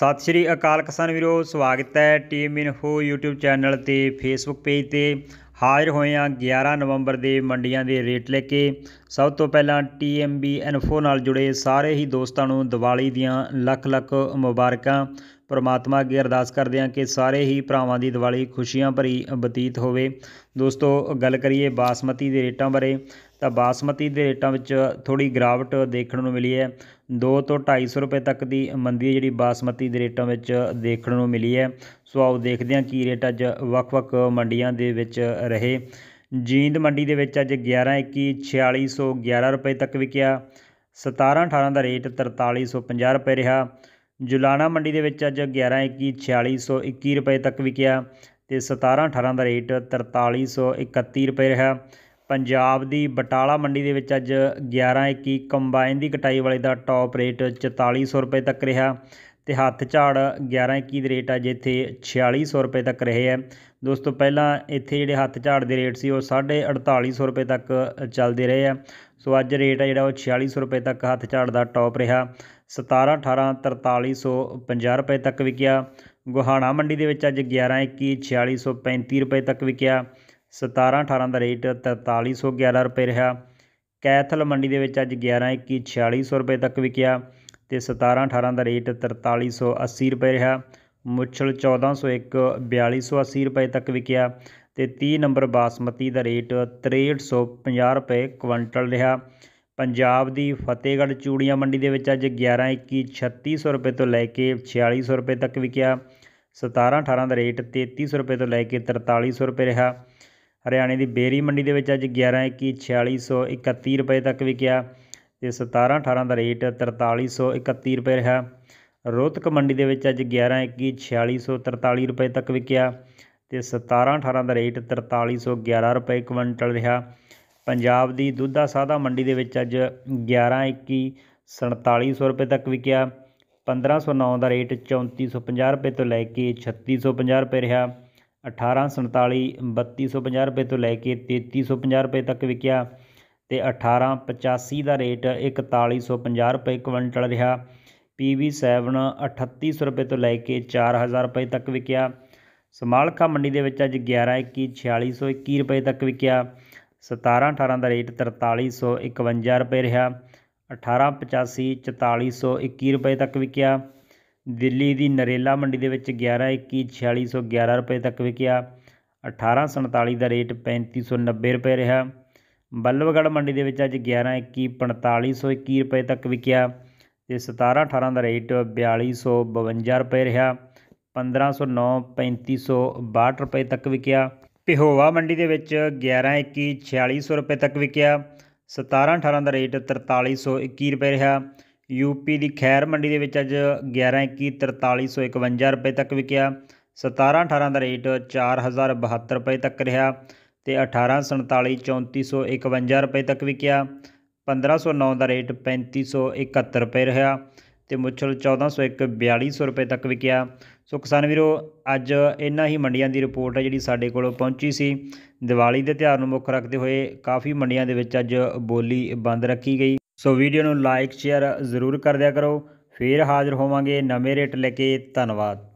ਸਤਿ ਸ਼੍ਰੀ ਅਕਾਲ ਕਿਸਾਨ ਵੀਰੋ ਸਵਾਗਤ ਹੈ ਟੀਮ ਇਨਫੋ YouTube ਚੈਨਲ ਤੇ Facebook ਪੇਜ ਤੇ ਹਾਜ਼ਰ ਹੋਏ ਹਾਂ 11 ਨਵੰਬਰ ਦੇ ਮੰਡੀਆਂ ਦੇ ਰੇਟ ਲੈ ਕੇ ਸਭ ਤੋਂ ਪਹਿਲਾਂ TMB ਇਨਫੋ ਨਾਲ ਜੁੜੇ ਸਾਰੇ ਹੀ ਦੋਸਤਾਂ ਨੂੰ ਦੀਵਾਲੀ ਦੀਆਂ ਲੱਖ ਲੱਖ ਮੁਬਾਰਕਾਂ ਪਰਮਾਤਮਾ ਅੱਗੇ ਅਰਦਾਸ ਕਰਦੇ ਹਾਂ ਕਿ ਸਾਰੇ ਹੀ ਭਰਾਵਾਂ ਦੀ ਦੀਵਾਲੀ ਖੁਸ਼ੀਆਂ ਭਰੀ ਬਤੀਤ ਹੋਵੇ ਦੋਸਤੋ ਗੱਲ ਕਰੀਏ ਬਾਸਮਤੀ ਦੇ ਰੇਟਾਂ ਬਾਰੇ ਤਾਂ ਬਾਸਮਤੀ ਦੇ ਰੇਟਾਂ ਵਿੱਚ ਥੋੜੀ ਗਿਰਾਵਟ ਦੇਖਣ ਨੂੰ ਮਿਲੀ ਹੈ 2 ਤੋਂ 250 ਰੁਪਏ ਤੱਕ ਦੀ ਮੰਦੀ ਜਿਹੜੀ ਬਾਸਮਤੀ ਦੇ ਰੇਟਾਂ ਵਿੱਚ ਦੇਖਣ ਨੂੰ ਮਿਲੀ ਹੈ ਸੋ ਆਓ ਦੇਖਦੇ ਹਾਂ ਕੀ ਰੇਟ ਅੱਜ ਵੱਖ-ਵੱਖ ਮੰਡੀਆਂ ਦੇ ਵਿੱਚ ਰਹੇ ਜੀਂਦ ਮੰਡੀ ਦੇ ਵਿੱਚ ਅੱਜ 11 21 4611 ਰੁਪਏ ਤੱਕ ਵਿਕਿਆ 17 18 ਦਾ ਰੇਟ 4350 ਰੁਪਏ ਰਿਹਾ ਜੁਲਾਣਾ ਮੰਡੀ ਦੇ ਵਿੱਚ ਅੱਜ 11 21 4621 ਰੁਪਏ ਤੱਕ ਵਿਕਿਆ ਤੇ 17 18 ਦਾ ਰੇਟ 4331 ਰੁਪਏ ਰਿਹਾ ਪੰਜਾਬ ਦੀ ਬਟਾਲਾ ਮੰਡੀ ਦੇ ਵਿੱਚ ਅੱਜ 1121 ਕੰਬਾਈਨ ਦੀ ਕਟਾਈ ਵਾਲੇ ਦਾ ਟੌਪ ਰੇਟ 4400 ਰੁਪਏ ਤੱਕ ਰਿਹਾ ਤੇ ਹੱਥ ਝਾੜ 1121 ਦੇ ਰੇਟ ਆ ਜਿੱਥੇ 4600 ਰੁਪਏ ਤੱਕ ਰਹੇ ਆ ਦੋਸਤੋ ਪਹਿਲਾਂ ਇੱਥੇ ਜਿਹੜੇ ਹੱਥ ਝਾੜ ਦੇ ਰੇਟ ਸੀ ਉਹ 4850 ਰੁਪਏ ਤੱਕ ਚੱਲਦੇ ਰਹੇ ਆ ਸੋ ਅੱਜ ਰੇਟ ਆ ਜਿਹੜਾ ਉਹ 4600 ਰੁਪਏ ਤੱਕ ਹੱਥ ਝਾੜ ਦਾ ਟੌਪ ਰਿਹਾ 17 18 4350 ਰੁਪਏ ਤੱਕ ਵਿਕਿਆ ਗੁਹਾਣਾ ਮੰਡੀ ਦੇ ਵਿੱਚ ਅੱਜ 11 21 4635 ਰੁਪਏ ਤੱਕ ਵਿਕਿਆ 17 18 ਦਾ ਰੇਟ 4311 ਰੁਪਏ ਰਿਹਾ ਕੈਥਲ ਮੰਡੀ ਦੇ ਵਿੱਚ ਅੱਜ 11 21 4600 ਰੁਪਏ ਤੱਕ ਵਿਕਿਆ ਤੇ 17 18 ਦਾ ਰੇਟ 4380 ਰੁਪਏ ਰਿਹਾ ਮੁੱਛਲ 1401 4280 ਰੁਪਏ ਤੱਕ ਵਿਕਿਆ ਤੇ 30 ਨੰਬਰ ਬਾਸਮਤੀ ਦਾ ਰੇਟ 6350 ਰੁਪਏ ਕੁਇੰਟਲ ਰਿਹਾ ਪੰਜਾਬ ਦੀ ਫਤਿਹਗੜ੍ਹ ਚੂੜੀਆਂ ਮੰਡੀ ਦੇ ਵਿੱਚ ਅੱਜ 11 21 3600 ਰੁਪਏ ਤੋਂ ਲੈ ਕੇ 4600 ਰੁਪਏ ਤੱਕ ਵਿਕਿਆ 17 18 ਦਾ ਰੇਟ 3300 ਰੁਪਏ ਤੋਂ ਲੈ ਕੇ 4300 ਰੁਪਏ ਰਿਹਾ ਹਰਿਆਣੇ ਦੀ ਬੇਰੀ ਮੰਡੀ ਦੇ ਵਿੱਚ ਅੱਜ 1121 ਰੁਪਏ ਤੱਕ ਵਿਕਿਆ ਤੇ 17 18 ਦਾ ਰੇਟ 4331 ਰੁਪਏ ਰਿਹਾ ਰੋਹਤਕ ਮੰਡੀ ਦੇ ਵਿੱਚ ਅੱਜ 1121 ਰੁਪਏ ਤੱਕ ਵਿਕਿਆ ਤੇ 17 18 ਦਾ ਰੇਟ 4311 ਰੁਪਏ ਕੁਇੰਟਲ ਰਿਹਾ ਪੰਜਾਬ ਦੀ ਦੁੱਧਾ ਸਾਦਾ ਮੰਡੀ ਦੇ ਵਿੱਚ ਅੱਜ 1121 4700 ਰੁਪਏ ਤੱਕ ਵਿਕਿਆ 1509 ਦਾ ਰੇਟ 3450 ਰੁਪਏ ਤੋਂ ਲੈ ਕੇ 3650 ਰੁਪਏ ਰਿਹਾ 1847 3250 ਰੁਪਏ ਤੋਂ ਲੈ ਕੇ 3350 ਰੁਪਏ ਤੱਕ ਵਿਕਿਆ ਤੇ 1885 ਦਾ ਰੇਟ 4150 ਰੁਪਏ ਕੁਇੰਟਲ ਰਿਹਾ PV7 3800 ਰੁਪਏ ਤੋਂ ਲੈ ਕੇ 4000 ਰੁਪਏ ਤੱਕ ਵਿਕਿਆ ਸਮਾਲਖਾ ਮੰਡੀ ਦੇ ਵਿੱਚ ਅੱਜ 21 4621 ਰੁਪਏ ਤੱਕ ਵਿਕਿਆ 17 18 ਦਾ ਰੇਟ 4351 ਰੁਪਏ ਰਿਹਾ 1885 4421 ਰੁਪਏ ਤੱਕ ਵਿਕਿਆ ਦਿੱਲੀ ਦੀ ਨਰੇਲਾ ਮੰਡੀ ਦੇ ਵਿੱਚ 11214611 ਰੁਪਏ ਤੱਕ ਵਿਕਿਆ 1847 ਦਾ ਰੇਟ 3590 ਰੁਪਏ ਰਿਹਾ ਬੱਲਵਗੜ ਮੰਡੀ ਦੇ ਵਿੱਚ ਅੱਜ 11214521 ਰੁਪਏ ਤੱਕ ਵਿਕਿਆ ਤੇ 1718 ਦਾ ਰੇਟ 4252 ਰੁਪਏ ਰਿਹਾ 1509-3562 ਰੁਪਏ ਤੱਕ ਵਿਕਿਆ ਪਿਹੋਵਾ ਮੰਡੀ ਦੇ ਵਿੱਚ 4600 ਰੁਪਏ ਤੱਕ ਵਿਕਿਆ 1718 ਦਾ ਰੇਟ 4321 ਰੁਪਏ ਰਿਹਾ ਯੂਪੀ ਦੀ ਖੈਰ ਮੰਡੀ ਦੇ ਵਿੱਚ ਅੱਜ 1121 4351 ਰੁਪਏ ਤੱਕ ਵਿਕਿਆ 17 18 ਦਾ ਰੇਟ 4072 ਰੁਪਏ ਤੱਕ ਰਿਹਾ ਤੇ 1847 3451 ਰੁਪਏ ਤੱਕ ਵਿਕਿਆ 1509 ਦਾ ਰੇਟ 3571 ਰੁਪਏ ਰਿਹਾ ਤੇ ਮੁੱਛਲ 1401 4200 ਰੁਪਏ ਤੱਕ ਵਿਕਿਆ ਸੋ ਕਿਸਾਨ ਵੀਰੋ ਅੱਜ ਇੰਨਾ ਹੀ ਮੰਡੀਆਂ ਦੀ ਰਿਪੋਰਟ ਹੈ ਜਿਹੜੀ ਸਾਡੇ ਕੋਲ ਪਹੁੰਚੀ ਸੀ ਦੀਵਾਲੀ ਦੇ ਤਿਹਾਰ ਨੂੰ ਮੁੱਖ ਰੱਖਦੇ ਹੋਏ ਕਾਫੀ ਮੰਡੀਆਂ ਦੇ ਵਿੱਚ ਅੱਜ ਬੋਲੀ ਬੰਦ ਰੱਖੀ ਗਈ ਸੋ ਵੀਡੀਓ ਨੂੰ ਲਾਈਕ ਸ਼ੇਅਰ ਜ਼ਰੂਰ ਕਰ ਦਿਆ ਕਰੋ ਫੇਰ ਹਾਜ਼ਰ ਹੋਵਾਂਗੇ ਨਵੇਂ ਰੇਟ ਲੈ ਕੇ ਧੰਨਵਾਦ